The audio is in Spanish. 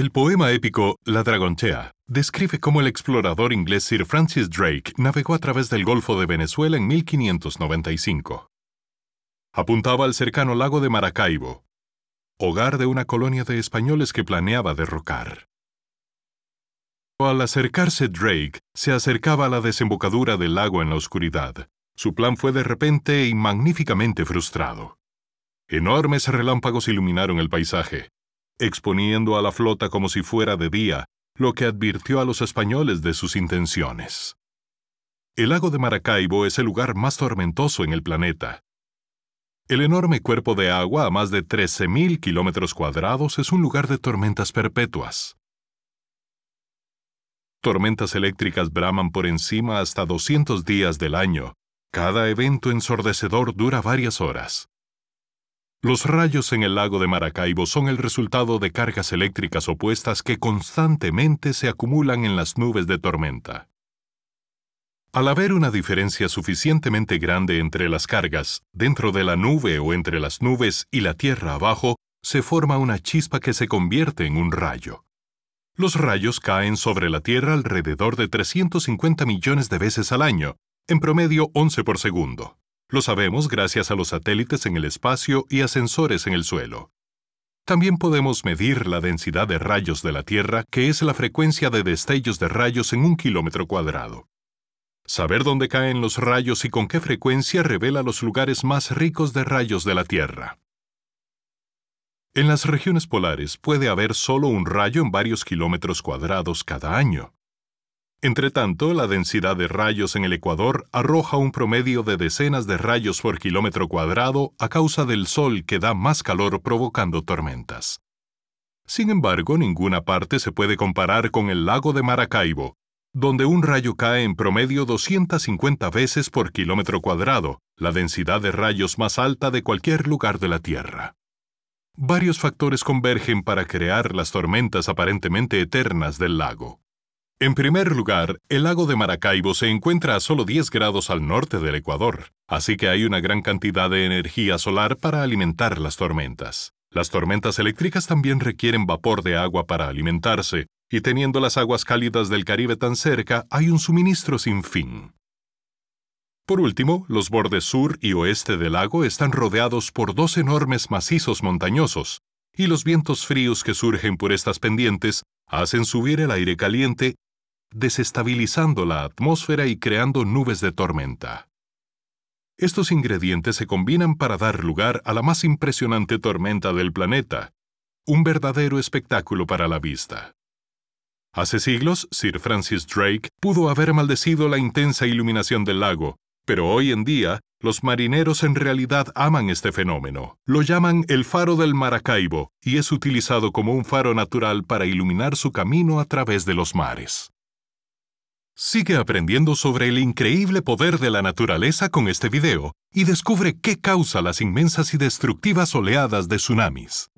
El poema épico La Dragonchea describe cómo el explorador inglés Sir Francis Drake navegó a través del Golfo de Venezuela en 1595. Apuntaba al cercano lago de Maracaibo, hogar de una colonia de españoles que planeaba derrocar. Al acercarse Drake, se acercaba a la desembocadura del lago en la oscuridad. Su plan fue de repente y magníficamente frustrado. Enormes relámpagos iluminaron el paisaje, exponiendo a la flota como si fuera de día, lo que advirtió a los españoles de sus intenciones. El lago de Maracaibo es el lugar más tormentoso en el planeta. El enorme cuerpo de agua a más de 13.000 kilómetros cuadrados es un lugar de tormentas perpetuas. Tormentas eléctricas braman por encima hasta 200 días del año. Cada evento ensordecedor dura varias horas. Los rayos en el lago de Maracaibo son el resultado de cargas eléctricas opuestas que constantemente se acumulan en las nubes de tormenta. Al haber una diferencia suficientemente grande entre las cargas, dentro de la nube o entre las nubes y la tierra abajo, se forma una chispa que se convierte en un rayo. Los rayos caen sobre la Tierra alrededor de 350 millones de veces al año, en promedio 11 por segundo. Lo sabemos gracias a los satélites en el espacio y ascensores en el suelo. También podemos medir la densidad de rayos de la Tierra, que es la frecuencia de destellos de rayos en un kilómetro cuadrado. Saber dónde caen los rayos y con qué frecuencia revela los lugares más ricos de rayos de la Tierra. En las regiones polares puede haber solo un rayo en varios kilómetros cuadrados cada año. Entretanto, la densidad de rayos en el Ecuador arroja un promedio de decenas de rayos por kilómetro cuadrado a causa del sol que da más calor provocando tormentas. Sin embargo, ninguna parte se puede comparar con el lago de Maracaibo, donde un rayo cae en promedio 250 veces por kilómetro cuadrado, la densidad de rayos más alta de cualquier lugar de la Tierra. Varios factores convergen para crear las tormentas aparentemente eternas del lago. En primer lugar, el lago de Maracaibo se encuentra a solo 10 grados al norte del Ecuador, así que hay una gran cantidad de energía solar para alimentar las tormentas. Las tormentas eléctricas también requieren vapor de agua para alimentarse, y teniendo las aguas cálidas del Caribe tan cerca, hay un suministro sin fin. Por último, los bordes sur y oeste del lago están rodeados por dos enormes macizos montañosos, y los vientos fríos que surgen por estas pendientes hacen subir el aire caliente desestabilizando la atmósfera y creando nubes de tormenta. Estos ingredientes se combinan para dar lugar a la más impresionante tormenta del planeta, un verdadero espectáculo para la vista. Hace siglos, Sir Francis Drake pudo haber maldecido la intensa iluminación del lago, pero hoy en día los marineros en realidad aman este fenómeno. Lo llaman el faro del Maracaibo y es utilizado como un faro natural para iluminar su camino a través de los mares. Sigue aprendiendo sobre el increíble poder de la naturaleza con este video y descubre qué causa las inmensas y destructivas oleadas de tsunamis.